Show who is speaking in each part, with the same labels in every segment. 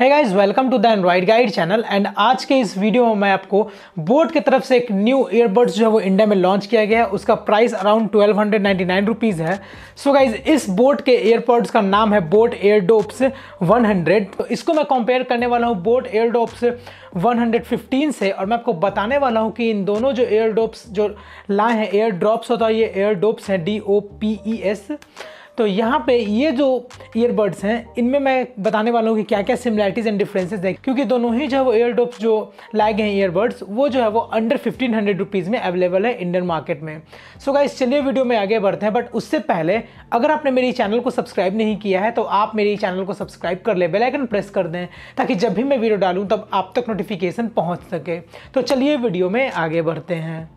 Speaker 1: है guys welcome to the android guide channel and आज के इस वीडियो में मैं आपको बोट की तरफ से एक न्यू ईयरबड्स जो है वो इंडिया में लॉन्च किया गया है उसका price around twelve hundred ninety nine rupees है सो so गाइज इस बोट के ईयरबड्स का नाम है boAt Airdopes one hundred तो इसको मैं कंपेयर करने वाला हूँ boAt Airdopes one hundred fifteen से और मैं आपको बताने वाला हूँ कि इन दोनों जो एयर डोप्स जो लाए हैं एयर ड्रॉप्स होता है ये एयर डोप्स हैं D O P E S तो यहाँ पे ये जो ईयरबड्स हैं इनमें मैं बताने वाला हूँ कि क्या क्या सिमिलैरिटीज़ एंड डिफरेंसेस हैं क्योंकि दोनों ही जो है वो ईयरडोप्स जो लाए गए हैं ईयरबड्स वो जो है वो अंडर फिफ्टीन हंड्रेड रुपीज़ में अवेलेबल है इंडियन मार्केट में सो गाइस चलिए वीडियो में आगे बढ़ते हैं बट उससे पहले अगर आपने मेरे चैनल को सब्सक्राइब नहीं किया है तो आप मेरे चैनल को सब्सक्राइब कर ले बेलाइकन प्रेस कर दें ताकि जब भी मैं वीडियो डालूँ तब आप तक नोटिफिकेशन पहुँच सके तो चलिए वीडियो में आगे बढ़ते हैं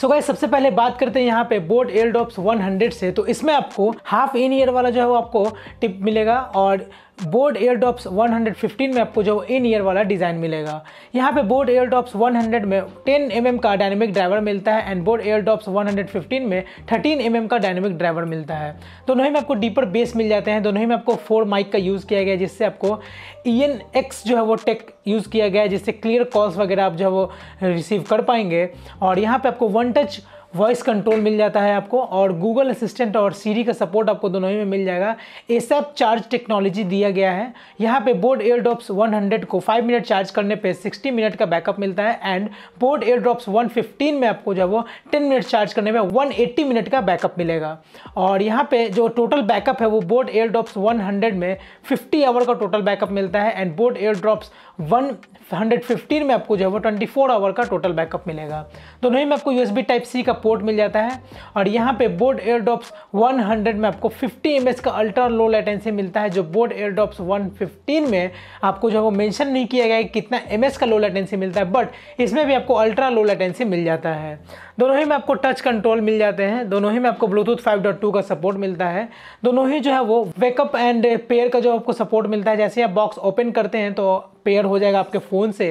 Speaker 1: सो गाइस सबसे पहले बात करते हैं यहाँ पे बोट एयर ड्रॉप्स 100 से तो इसमें आपको हाफ इन ईयर वाला जो है वो आपको टिप मिलेगा और बोर्ड एयर ड्रॉप्स 115 में आपको जो इन ईयर वाला डिज़ाइन मिलेगा यहाँ पे बोर्ड एयर ड्रॉप्स 100 में 10 mm का डायनेमिक ड्राइवर मिलता है एंड बोर्ड एयर ड्रॉप्स 115 में 13 mm का डायनेमिक ड्राइवर मिलता है दोनों ही में आपको डीपर बेस मिल जाते हैं दोनों ही में आपको फोर माइक का यूज़ किया गया जिससे आपको ई एन एक्स जो है वो टेक यूज़ किया गया जिससे क्लियर कॉल्स वगैरह आप जो है वो रिसीव कर पाएंगे और यहाँ पर आपको वन टच वॉइस कंट्रोल मिल जाता है आपको और गूगल असिस्टेंट और सीरी का सपोर्ट आपको दोनों ही में मिल जाएगा एसएप चार्ज टेक्नोलॉजी दिया गया है यहाँ पे बोर्ड एयर ड्रॉप्स वन को 5 मिनट चार्ज करने पे 60 मिनट का बैकअप मिलता है and boAt air drops one में आपको जो है वो 10 मिनट चार्ज करने में वन मिनट का बैकअप मिलेगा और यहाँ पे जो टोटल बैकअप है वो बोर्ड एयर ड्रॉप्स वन में फिफ्टी आवर का टोटल बैकअप मिलता है and boAt air drops one hundred में आपको जो है वो ट्वेंटी आवर का टोटल बैकअप मिलेगा दोनों ही में आपको यूएसबी टाइप सी का सपोर्ट मिल जाता है और यहाँ पे बोट एयरडॉप्स 100 में आपको 50 एम का अल्ट्रा लो लेटेंसी मिलता है जो बोट एयरडॉप्स 115 में आपको जो है वो मैंशन नहीं किया गया है कितना एम का लो लेटेंसी मिलता है बट इसमें भी आपको अल्ट्रा लो लेटेंसी मिल जाता है दोनों ही में आपको टच कंट्रोल मिल जाते हैं दोनों ही में आपको ब्लूटूथ 5.2 का सपोर्ट मिलता है दोनों ही जो है वो वेकअप एंड पेयर का जो आपको सपोर्ट मिलता है जैसे आप बॉक्स ओपन करते हैं तो पेयर हो जाएगा आपके फ़ोन से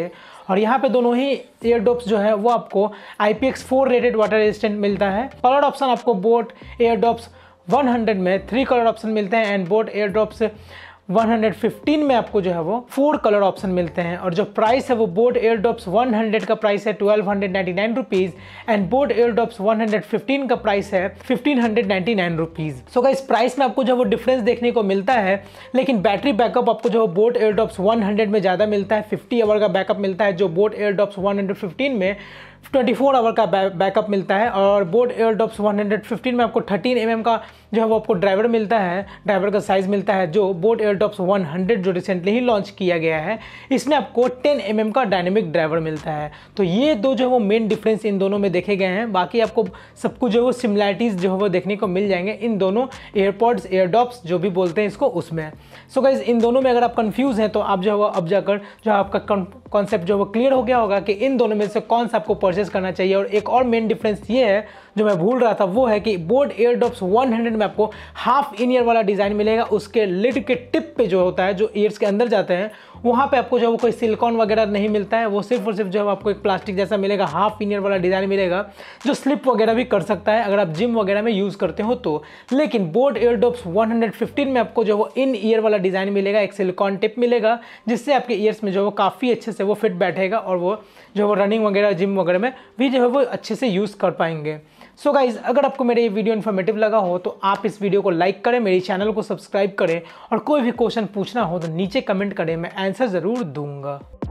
Speaker 1: और यहाँ पे दोनों ही एयर ड्रॉप्स जो है वो आपको I P rated water resistant मिलता है कलर ऑप्शन आपको बोट एयर वन हंड्रेड में थ्री कलर ऑप्शन मिलते हैं एंड बोट एयर ड्रॉप्स 115 में आपको जो है वो फोर कलर ऑप्शन मिलते हैं और जो प्राइस है वो बोट एयर ड्रॉप्स 100 का प्राइस है twelve hundred rupees and boAt air drops 115 का प्राइस है fifteen hundred ninety nine rupees so का इस प्राइस में आपको जो है वो डिफरेंस देखने को मिलता है लेकिन बैटरी बैकअप आपको जो है बोर्ड एयर ड्रॉप्स वन में ज़्यादा मिलता है फिफ्टी आवर का बैकअप मिलता है जो बोट एयर ड्रॉप्स वन में 24 आवर का बैकअप मिलता है और बोट एयर ड्रॉप्स 115 में आपको 13 एम mm का जो है वो आपको ड्राइवर मिलता है ड्राइवर का साइज़ मिलता है जो बोट एयर टॉप्स 100 जो रिसेंटली ही लॉन्च किया गया है इसमें आपको 10 एम mm का डायनेमिक ड्राइवर मिलता है तो ये दो जो है वो मेन डिफरेंस इन दोनों में देखे गए हैं बाकी आपको सब कुछ जो है वो सिमिलैरिटीज़ जो है वो देखने को मिल जाएंगे इन दोनों एयरपॉड्स एयरडॉप्स जो भी बोलते हैं इसको उसमें सो so गाइज इन दोनों में अगर आप कन्फ्यूज़ हैं तो आप जो है वो अब जाकर जो आपका कॉन्सेप्ट जो वो क्लियर हो गया होगा कि इन दोनों में से कौन सा आपको परचेस करना चाहिए और एक और मेन डिफरेंस ये है जो मैं भूल रहा था वो है कि बोर्ड एयर ड्रॉप्स 100 में आपको हाफ इन ईयर वाला डिज़ाइन मिलेगा उसके लिड के टिप पे जो होता है जो ईयर्स के अंदर जाते हैं वहाँ पे आपको जो है कोई सिलिकॉन वगैरह नहीं मिलता है वो सिर्फ और सिर्फ जो है आपको एक प्लास्टिक जैसा मिलेगा हाफ इनियर वाला डिज़ाइन मिलेगा जो स्लिप वगैरह भी कर सकता है अगर आप जिम वगैरह में यूज़ करते हो तो लेकिन बोर्ड एयरडोप्स 115 में आपको जो है वो इन ईयर वाला डिज़ाइन मिलेगा एक सिलिकॉन टिप मिलेगा जिससे आपके ईयर्स में जो वो काफ़ी अच्छे से वो फिट बैठेगा और वो जो वो रनिंग वगैरह जिम वगैरह में भी जो है वो अच्छे से यूज़ कर पाएंगे सो so गाइज अगर आपको मेरा ये वीडियो इन्फॉर्मेटिव लगा हो तो आप इस वीडियो को लाइक करें मेरे चैनल को सब्सक्राइब करें और कोई भी क्वेश्चन पूछना हो तो नीचे कमेंट करें मैं आंसर ज़रूर दूंगा